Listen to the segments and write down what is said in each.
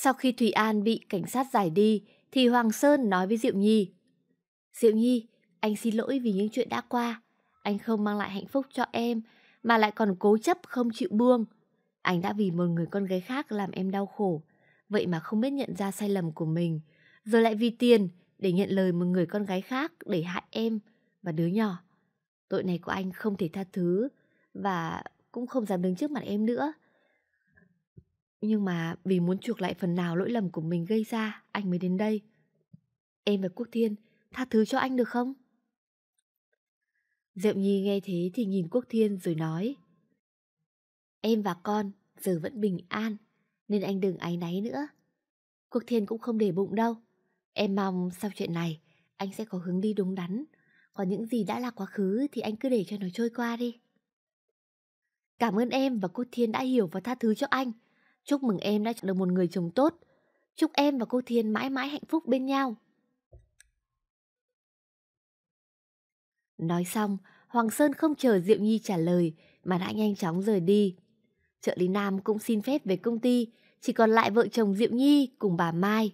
Sau khi Thùy An bị cảnh sát giải đi, thì Hoàng Sơn nói với Diệu Nhi. Diệu Nhi, anh xin lỗi vì những chuyện đã qua. Anh không mang lại hạnh phúc cho em, mà lại còn cố chấp không chịu buông. Anh đã vì một người con gái khác làm em đau khổ, vậy mà không biết nhận ra sai lầm của mình. Rồi lại vì tiền để nhận lời một người con gái khác để hại em và đứa nhỏ. Tội này của anh không thể tha thứ và cũng không dám đứng trước mặt em nữa. Nhưng mà vì muốn chuộc lại phần nào lỗi lầm của mình gây ra, anh mới đến đây. Em và Quốc Thiên, tha thứ cho anh được không? Diệu Nhi nghe thế thì nhìn Quốc Thiên rồi nói. Em và con giờ vẫn bình an, nên anh đừng áy náy nữa. Quốc Thiên cũng không để bụng đâu. Em mong sau chuyện này, anh sẽ có hướng đi đúng đắn. Còn những gì đã là quá khứ thì anh cứ để cho nó trôi qua đi. Cảm ơn em và Quốc Thiên đã hiểu và tha thứ cho anh. Chúc mừng em đã chọn được một người chồng tốt. Chúc em và cô Thiên mãi mãi hạnh phúc bên nhau. Nói xong, Hoàng Sơn không chờ Diệu Nhi trả lời mà đã nhanh chóng rời đi. Trợ lý Nam cũng xin phép về công ty, chỉ còn lại vợ chồng Diệu Nhi cùng bà Mai.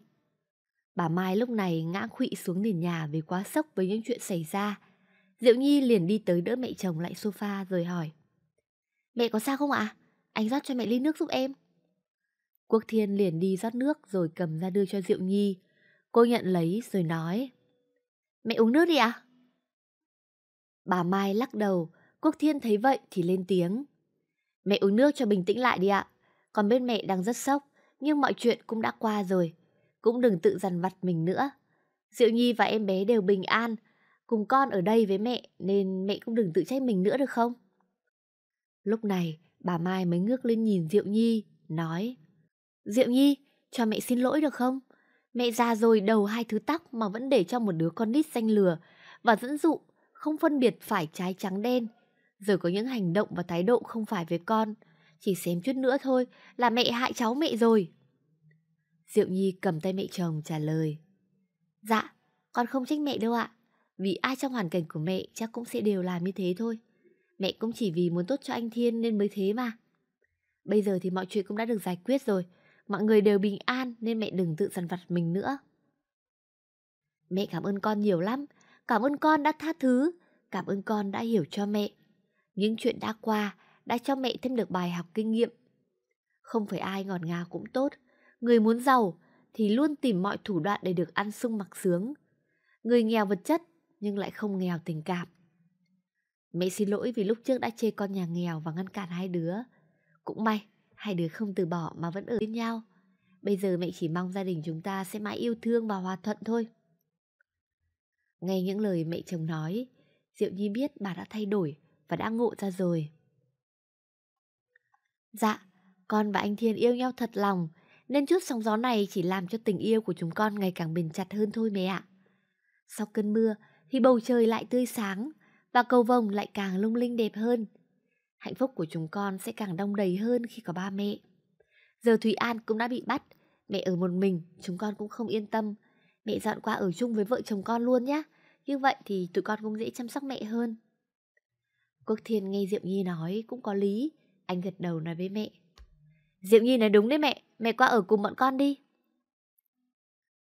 Bà Mai lúc này ngã khụy xuống nền nhà vì quá sốc với những chuyện xảy ra. Diệu Nhi liền đi tới đỡ mẹ chồng lại sofa rồi hỏi. Mẹ có sao không ạ? À? Anh rót cho mẹ ly nước giúp em. Quốc Thiên liền đi rót nước rồi cầm ra đưa cho Diệu Nhi. Cô nhận lấy rồi nói. Mẹ uống nước đi ạ. Bà Mai lắc đầu, Quốc Thiên thấy vậy thì lên tiếng. Mẹ uống nước cho bình tĩnh lại đi ạ. Còn bên mẹ đang rất sốc, nhưng mọi chuyện cũng đã qua rồi. Cũng đừng tự dằn vặt mình nữa. Diệu Nhi và em bé đều bình an, cùng con ở đây với mẹ nên mẹ cũng đừng tự trách mình nữa được không? Lúc này, bà Mai mới ngước lên nhìn Diệu Nhi, nói Diệu Nhi, cho mẹ xin lỗi được không? Mẹ già rồi đầu hai thứ tóc mà vẫn để cho một đứa con nít xanh lừa và dẫn dụ, không phân biệt phải trái trắng đen. Rồi có những hành động và thái độ không phải với con. Chỉ xem chút nữa thôi là mẹ hại cháu mẹ rồi. Diệu Nhi cầm tay mẹ chồng trả lời. Dạ, con không trách mẹ đâu ạ. Vì ai trong hoàn cảnh của mẹ chắc cũng sẽ đều làm như thế thôi. Mẹ cũng chỉ vì muốn tốt cho anh Thiên nên mới thế mà. Bây giờ thì mọi chuyện cũng đã được giải quyết rồi mọi người đều bình an nên mẹ đừng tự dằn vặt mình nữa. Mẹ cảm ơn con nhiều lắm, cảm ơn con đã tha thứ, cảm ơn con đã hiểu cho mẹ. Những chuyện đã qua đã cho mẹ thêm được bài học kinh nghiệm. Không phải ai ngọt ngào cũng tốt, người muốn giàu thì luôn tìm mọi thủ đoạn để được ăn sung mặc sướng. Người nghèo vật chất nhưng lại không nghèo tình cảm. Mẹ xin lỗi vì lúc trước đã chê con nhà nghèo và ngăn cản hai đứa. Cũng may hai đứa không từ bỏ mà vẫn ở bên nhau. Bây giờ mẹ chỉ mong gia đình chúng ta sẽ mãi yêu thương và hòa thuận thôi. Nghe những lời mẹ chồng nói, Diệu Nhi biết bà đã thay đổi và đã ngộ ra rồi. Dạ, con và anh Thiên yêu nhau thật lòng, nên chút sóng gió này chỉ làm cho tình yêu của chúng con ngày càng bền chặt hơn thôi mẹ ạ. Sau cơn mưa thì bầu trời lại tươi sáng và cầu vồng lại càng lung linh đẹp hơn hạnh phúc của chúng con sẽ càng đông đầy hơn khi có ba mẹ. Giờ Thùy An cũng đã bị bắt, mẹ ở một mình, chúng con cũng không yên tâm. Mẹ dọn qua ở chung với vợ chồng con luôn nhé, như vậy thì tụi con cũng dễ chăm sóc mẹ hơn. Quốc Thiên nghe Diệu Nhi nói cũng có lý, anh gật đầu nói với mẹ. Diệu Nhi nói đúng đấy mẹ, mẹ qua ở cùng bọn con đi.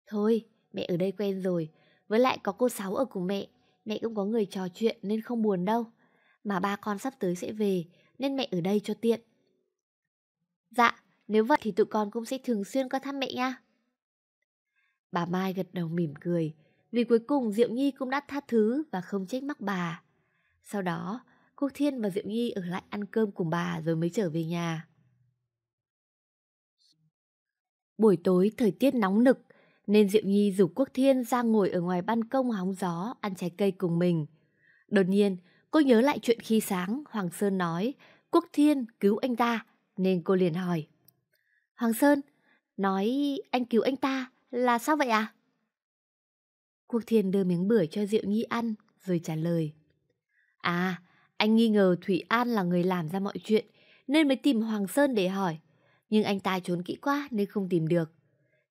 Thôi, mẹ ở đây quen rồi, với lại có cô Sáu ở cùng mẹ, mẹ cũng có người trò chuyện nên không buồn đâu mà ba con sắp tới sẽ về nên mẹ ở đây cho tiện. Dạ, nếu vậy thì tụi con cũng sẽ thường xuyên qua thăm mẹ nha. Bà Mai gật đầu mỉm cười, vì cuối cùng Diệu Nhi cũng đã tha thứ và không trách mắc bà. Sau đó, Quốc Thiên và Diệu Nhi ở lại ăn cơm cùng bà rồi mới trở về nhà. Buổi tối thời tiết nóng nực, nên Diệu Nhi rủ Quốc Thiên ra ngồi ở ngoài ban công hóng gió ăn trái cây cùng mình. Đột nhiên, Cô nhớ lại chuyện khi sáng Hoàng Sơn nói Quốc Thiên cứu anh ta nên cô liền hỏi. Hoàng Sơn nói anh cứu anh ta là sao vậy à? Quốc Thiên đưa miếng bưởi cho Diệu Nhi ăn rồi trả lời. À, anh nghi ngờ Thủy An là người làm ra mọi chuyện nên mới tìm Hoàng Sơn để hỏi. Nhưng anh ta trốn kỹ quá nên không tìm được.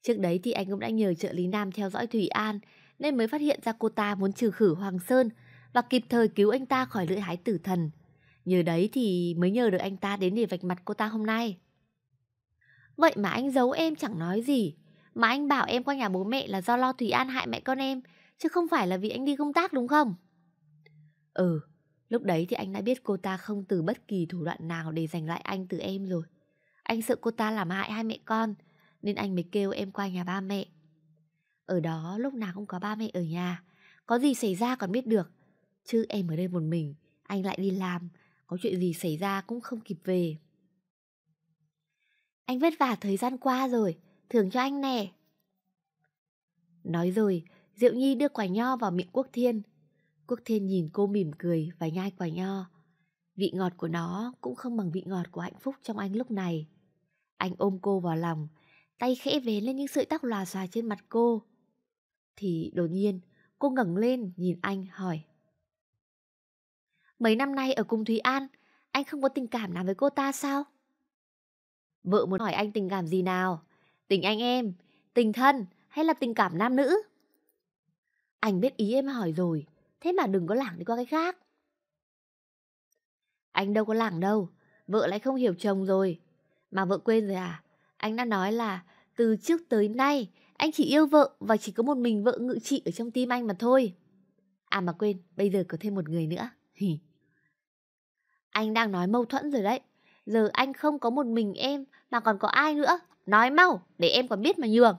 Trước đấy thì anh cũng đã nhờ trợ lý nam theo dõi Thủy An nên mới phát hiện ra cô ta muốn trừ khử Hoàng Sơn và kịp thời cứu anh ta khỏi lưỡi hái tử thần. Nhờ đấy thì mới nhờ được anh ta đến để vạch mặt cô ta hôm nay. Vậy mà anh giấu em chẳng nói gì. Mà anh bảo em qua nhà bố mẹ là do lo Thùy An hại mẹ con em, chứ không phải là vì anh đi công tác đúng không? Ừ, lúc đấy thì anh đã biết cô ta không từ bất kỳ thủ đoạn nào để giành lại anh từ em rồi. Anh sợ cô ta làm hại hai mẹ con, nên anh mới kêu em qua nhà ba mẹ. Ở đó lúc nào cũng có ba mẹ ở nhà, có gì xảy ra còn biết được. Chứ em ở đây một mình Anh lại đi làm Có chuyện gì xảy ra cũng không kịp về Anh vất vả thời gian qua rồi Thưởng cho anh nè Nói rồi Diệu Nhi đưa quả nho vào miệng Quốc Thiên Quốc Thiên nhìn cô mỉm cười và nhai quả nho Vị ngọt của nó cũng không bằng vị ngọt của hạnh phúc trong anh lúc này Anh ôm cô vào lòng Tay khẽ vén lên những sợi tóc lòa xòa trên mặt cô Thì đột nhiên cô ngẩng lên nhìn anh hỏi Mấy năm nay ở cùng Thúy An, anh không có tình cảm nào với cô ta sao? Vợ muốn hỏi anh tình cảm gì nào? Tình anh em, tình thân hay là tình cảm nam nữ? Anh biết ý em hỏi rồi, thế mà đừng có lảng đi qua cái khác. Anh đâu có lảng đâu, vợ lại không hiểu chồng rồi. Mà vợ quên rồi à? Anh đã nói là từ trước tới nay anh chỉ yêu vợ và chỉ có một mình vợ ngự trị ở trong tim anh mà thôi. À mà quên, bây giờ có thêm một người nữa. Hì. Anh đang nói mâu thuẫn rồi đấy. Giờ anh không có một mình em mà còn có ai nữa. Nói mau, để em còn biết mà nhường.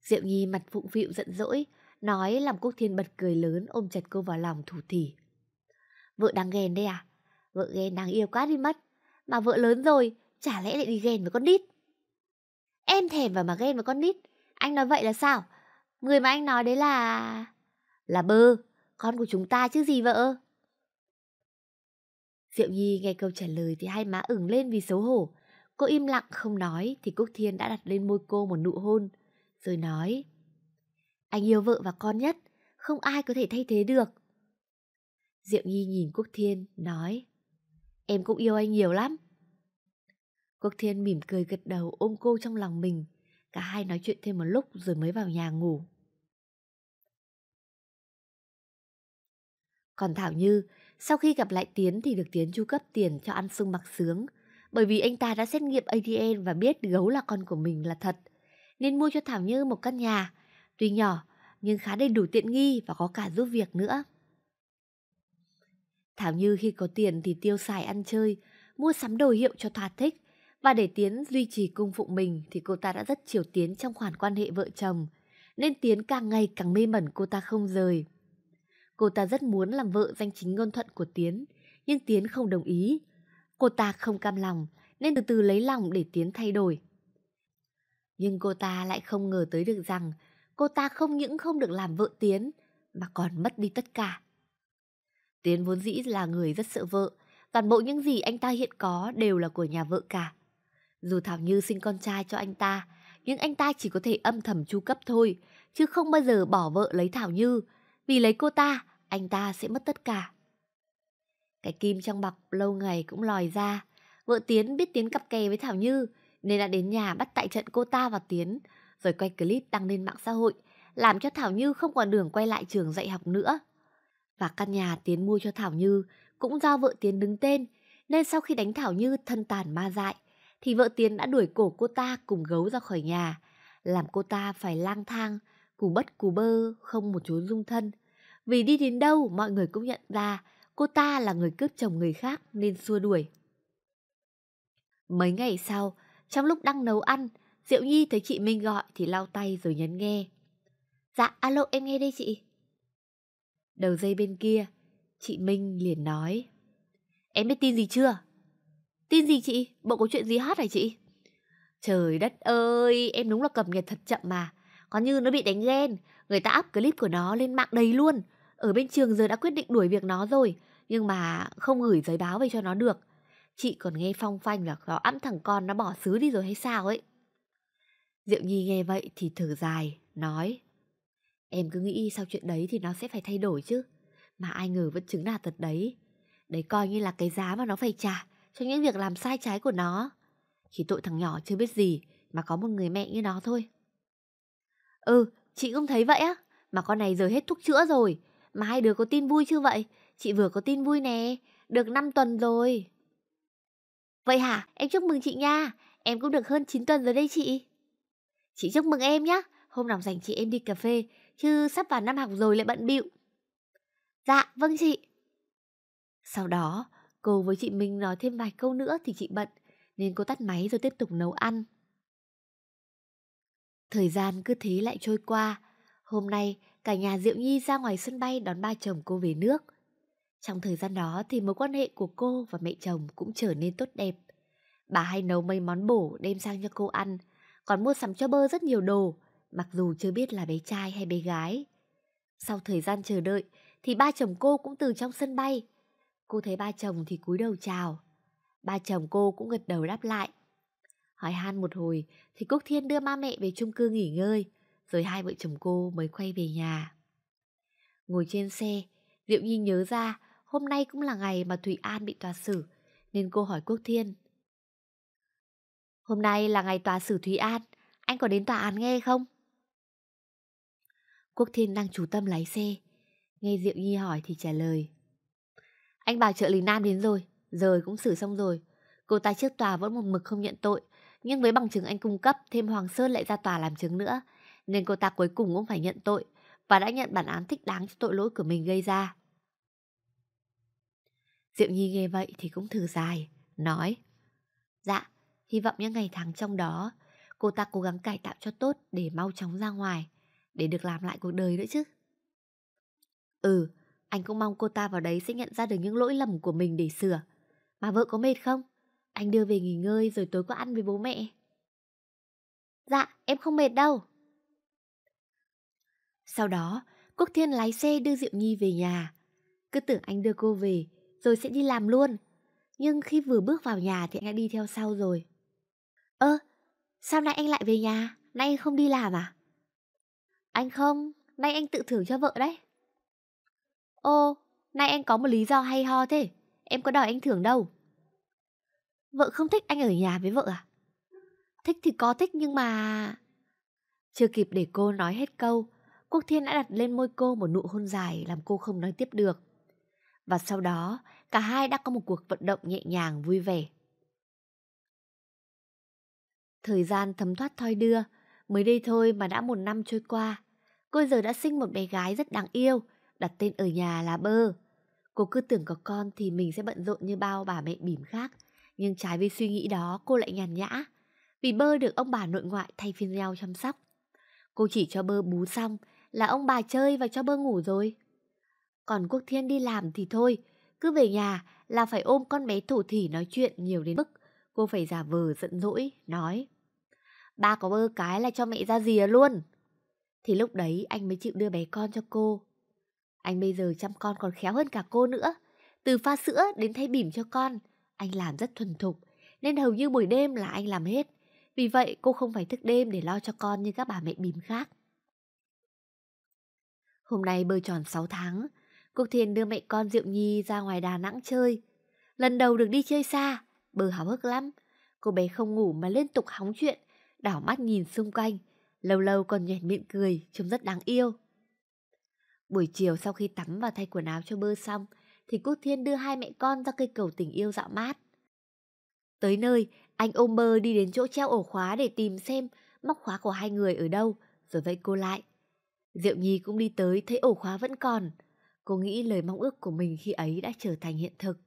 Diệu Nhi mặt phụng phịu giận dỗi, nói làm Quốc Thiên bật cười lớn ôm chặt cô vào lòng thủ thỉ. Vợ đang ghen đây à? Vợ ghen đáng yêu quá đi mất. Mà vợ lớn rồi, chả lẽ lại đi ghen với con nít. Em thèm vào mà ghen với con nít. Anh nói vậy là sao? Người mà anh nói đấy là... Là bơ. Con của chúng ta chứ gì vợ? Diệu Nhi nghe câu trả lời thì hai má ửng lên vì xấu hổ. Cô im lặng không nói thì Cúc Thiên đã đặt lên môi cô một nụ hôn. Rồi nói, anh yêu vợ và con nhất, không ai có thể thay thế được. Diệu Nhi nhìn Cúc Thiên, nói, em cũng yêu anh nhiều lắm. Cúc Thiên mỉm cười gật đầu ôm cô trong lòng mình. Cả hai nói chuyện thêm một lúc rồi mới vào nhà ngủ. Còn Thảo Như, sau khi gặp lại Tiến thì được Tiến chu cấp tiền cho ăn sung mặc sướng. Bởi vì anh ta đã xét nghiệm ADN và biết gấu là con của mình là thật. Nên mua cho Thảo Như một căn nhà. Tuy nhỏ, nhưng khá đầy đủ tiện nghi và có cả giúp việc nữa. Thảo Như khi có tiền thì tiêu xài ăn chơi, mua sắm đồ hiệu cho thỏa thích. Và để Tiến duy trì cung phụng mình thì cô ta đã rất chiều Tiến trong khoản quan hệ vợ chồng. Nên Tiến càng ngày càng mê mẩn cô ta không rời. Cô ta rất muốn làm vợ danh chính ngôn thuận của Tiến, nhưng Tiến không đồng ý. Cô ta không cam lòng, nên từ từ lấy lòng để Tiến thay đổi. Nhưng cô ta lại không ngờ tới được rằng cô ta không những không được làm vợ Tiến, mà còn mất đi tất cả. Tiến vốn dĩ là người rất sợ vợ, toàn bộ những gì anh ta hiện có đều là của nhà vợ cả. Dù Thảo Như sinh con trai cho anh ta, nhưng anh ta chỉ có thể âm thầm chu cấp thôi, chứ không bao giờ bỏ vợ lấy Thảo Như, vì lấy cô ta, anh ta sẽ mất tất cả. Cái kim trong bọc lâu ngày cũng lòi ra. Vợ Tiến biết Tiến cặp kè với Thảo Như nên đã đến nhà bắt tại trận cô ta và Tiến rồi quay clip đăng lên mạng xã hội làm cho Thảo Như không còn đường quay lại trường dạy học nữa. Và căn nhà Tiến mua cho Thảo Như cũng do vợ Tiến đứng tên nên sau khi đánh Thảo Như thân tàn ma dại thì vợ Tiến đã đuổi cổ cô ta cùng gấu ra khỏi nhà làm cô ta phải lang thang cù bất cù bơ không một chỗ dung thân vì đi đến đâu mọi người cũng nhận ra cô ta là người cướp chồng người khác nên xua đuổi. Mấy ngày sau, trong lúc đang nấu ăn, Diệu Nhi thấy chị Minh gọi thì lau tay rồi nhấn nghe. Dạ, alo em nghe đây chị. Đầu dây bên kia, chị Minh liền nói. Em biết tin gì chưa? Tin gì chị? Bộ có chuyện gì hot hả chị? Trời đất ơi, em đúng là cập nhật thật chậm mà. Có như nó bị đánh ghen, người ta up clip của nó lên mạng đầy luôn. Ở bên trường giờ đã quyết định đuổi việc nó rồi, nhưng mà không gửi giấy báo về cho nó được. Chị còn nghe phong phanh là nó ẵm thằng con nó bỏ xứ đi rồi hay sao ấy. Diệu Nhi nghe vậy thì thở dài, nói Em cứ nghĩ sau chuyện đấy thì nó sẽ phải thay đổi chứ Mà ai ngờ vẫn chứng là thật đấy Đấy coi như là cái giá mà nó phải trả Cho những việc làm sai trái của nó Chỉ tội thằng nhỏ chưa biết gì Mà có một người mẹ như nó thôi Ừ, chị cũng thấy vậy á Mà con này giờ hết thuốc chữa rồi mà hai đứa có tin vui chưa vậy? Chị vừa có tin vui nè, được 5 tuần rồi. Vậy hả? Em chúc mừng chị nha. Em cũng được hơn 9 tuần rồi đây chị. Chị chúc mừng em nhé. Hôm nào rảnh chị em đi cà phê, chứ sắp vào năm học rồi lại bận bịu. Dạ, vâng chị. Sau đó, cô với chị Minh nói thêm vài câu nữa thì chị bận, nên cô tắt máy rồi tiếp tục nấu ăn. Thời gian cứ thế lại trôi qua, Hôm nay, cả nhà Diệu Nhi ra ngoài sân bay đón ba chồng cô về nước. Trong thời gian đó thì mối quan hệ của cô và mẹ chồng cũng trở nên tốt đẹp. Bà hay nấu mấy món bổ đem sang cho cô ăn, còn mua sắm cho bơ rất nhiều đồ, mặc dù chưa biết là bé trai hay bé gái. Sau thời gian chờ đợi thì ba chồng cô cũng từ trong sân bay. Cô thấy ba chồng thì cúi đầu chào. Ba chồng cô cũng gật đầu đáp lại. Hỏi han một hồi thì Cúc Thiên đưa ba mẹ về chung cư nghỉ ngơi rồi hai vợ chồng cô mới quay về nhà. Ngồi trên xe, Diệu Nhi nhớ ra hôm nay cũng là ngày mà Thủy An bị tòa xử, nên cô hỏi Quốc Thiên. Hôm nay là ngày tòa xử Thủy An, anh có đến tòa án nghe không? Quốc Thiên đang chú tâm lái xe, nghe Diệu Nhi hỏi thì trả lời. Anh bảo trợ lý Nam đến rồi, giờ cũng xử xong rồi. Cô ta trước tòa vẫn một mực không nhận tội, nhưng với bằng chứng anh cung cấp thêm Hoàng Sơn lại ra tòa làm chứng nữa, nên cô ta cuối cùng cũng phải nhận tội và đã nhận bản án thích đáng cho tội lỗi của mình gây ra. Diệu Nhi nghe vậy thì cũng thử dài, nói Dạ, hy vọng những ngày tháng trong đó cô ta cố gắng cải tạo cho tốt để mau chóng ra ngoài, để được làm lại cuộc đời nữa chứ. Ừ, anh cũng mong cô ta vào đấy sẽ nhận ra được những lỗi lầm của mình để sửa. Mà vợ có mệt không? Anh đưa về nghỉ ngơi rồi tối có ăn với bố mẹ. Dạ, em không mệt đâu. Sau đó, Quốc Thiên lái xe đưa Diệu Nhi về nhà. Cứ tưởng anh đưa cô về, rồi sẽ đi làm luôn. Nhưng khi vừa bước vào nhà thì anh đã đi theo sau rồi. Ơ, sao nay anh lại về nhà? Nay không đi làm à? Anh không, nay anh tự thưởng cho vợ đấy. Ô, nay anh có một lý do hay ho thế. Em có đòi anh thưởng đâu. Vợ không thích anh ở nhà với vợ à? Thích thì có thích nhưng mà... Chưa kịp để cô nói hết câu Quốc Thiên đã đặt lên môi cô một nụ hôn dài làm cô không nói tiếp được. Và sau đó, cả hai đã có một cuộc vận động nhẹ nhàng vui vẻ. Thời gian thấm thoát thoi đưa, mới đây thôi mà đã một năm trôi qua. Cô giờ đã sinh một bé gái rất đáng yêu, đặt tên ở nhà là Bơ. Cô cứ tưởng có con thì mình sẽ bận rộn như bao bà mẹ bỉm khác, nhưng trái với suy nghĩ đó cô lại nhàn nhã, vì Bơ được ông bà nội ngoại thay phiên nhau chăm sóc. Cô chỉ cho Bơ bú xong là ông bà chơi và cho bơ ngủ rồi. Còn Quốc Thiên đi làm thì thôi, cứ về nhà là phải ôm con bé thủ thỉ nói chuyện nhiều đến mức cô phải giả vờ giận dỗi, nói. Ba có bơ cái là cho mẹ ra rìa luôn. Thì lúc đấy anh mới chịu đưa bé con cho cô. Anh bây giờ chăm con còn khéo hơn cả cô nữa. Từ pha sữa đến thay bỉm cho con, anh làm rất thuần thục, nên hầu như buổi đêm là anh làm hết. Vì vậy cô không phải thức đêm để lo cho con như các bà mẹ bỉm khác. Hôm nay bơi tròn 6 tháng, Cúc Thiên đưa mẹ con Diệu Nhi ra ngoài Đà Nẵng chơi. Lần đầu được đi chơi xa, bờ háo hức lắm. Cô bé không ngủ mà liên tục hóng chuyện, đảo mắt nhìn xung quanh. Lâu lâu còn nhẹn miệng cười, trông rất đáng yêu. Buổi chiều sau khi tắm và thay quần áo cho bơ xong, thì Quốc Thiên đưa hai mẹ con ra cây cầu tình yêu dạo mát. Tới nơi, anh ôm bơ đi đến chỗ treo ổ khóa để tìm xem móc khóa của hai người ở đâu, rồi vậy cô lại. Diệu Nhi cũng đi tới thấy ổ khóa vẫn còn. Cô nghĩ lời mong ước của mình khi ấy đã trở thành hiện thực.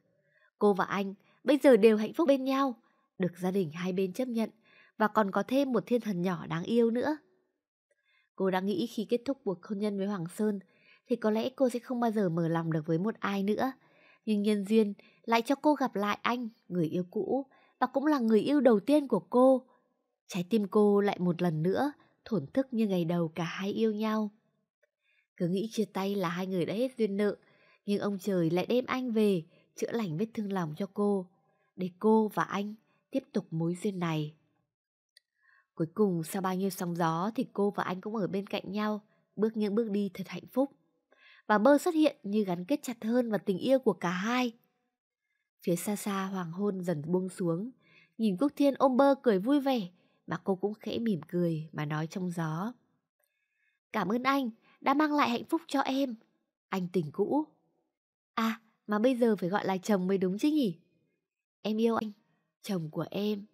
Cô và anh bây giờ đều hạnh phúc bên nhau, được gia đình hai bên chấp nhận và còn có thêm một thiên thần nhỏ đáng yêu nữa. Cô đã nghĩ khi kết thúc cuộc hôn nhân với Hoàng Sơn thì có lẽ cô sẽ không bao giờ mở lòng được với một ai nữa. Nhưng nhân duyên lại cho cô gặp lại anh, người yêu cũ, và cũng là người yêu đầu tiên của cô. Trái tim cô lại một lần nữa thổn thức như ngày đầu cả hai yêu nhau. Cứ nghĩ chia tay là hai người đã hết duyên nợ, nhưng ông trời lại đem anh về, chữa lành vết thương lòng cho cô, để cô và anh tiếp tục mối duyên này. Cuối cùng sau bao nhiêu sóng gió thì cô và anh cũng ở bên cạnh nhau, bước những bước đi thật hạnh phúc. Và bơ xuất hiện như gắn kết chặt hơn vào tình yêu của cả hai. Phía xa xa hoàng hôn dần buông xuống, nhìn Quốc Thiên ôm bơ cười vui vẻ, mà cô cũng khẽ mỉm cười mà nói trong gió. Cảm ơn anh, đã mang lại hạnh phúc cho em. Anh tình cũ. À, mà bây giờ phải gọi là chồng mới đúng chứ nhỉ? Em yêu anh, chồng của em.